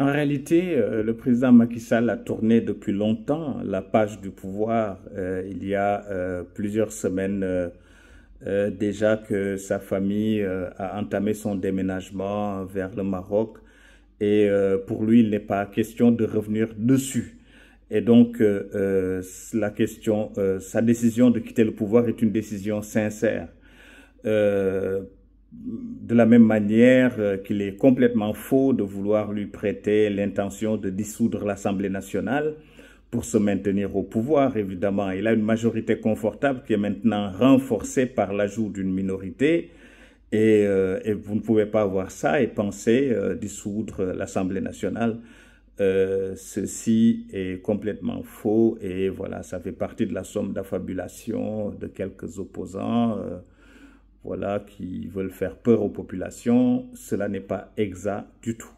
En réalité, euh, le président Macky Sall a tourné depuis longtemps la page du pouvoir. Euh, il y a euh, plusieurs semaines déjà que sa famille a entamé son déménagement vers le Maroc et pour lui, il n'est pas question de revenir dessus. Et donc, la question, sa décision de quitter le pouvoir est une décision sincère de la même manière euh, qu'il est complètement faux de vouloir lui prêter l'intention de dissoudre l'Assemblée nationale pour se maintenir au pouvoir, évidemment. Il a une majorité confortable qui est maintenant renforcée par l'ajout d'une minorité. Et, euh, vous ne pouvez pas avoir ça et penser euh, dissoudre l'Assemblée nationale. ceci est complètement faux et voilà, ça fait partie de la somme d'affabulation de quelques opposants voilà, qui veulent faire peur aux populations. Cela n'est pas exact du tout.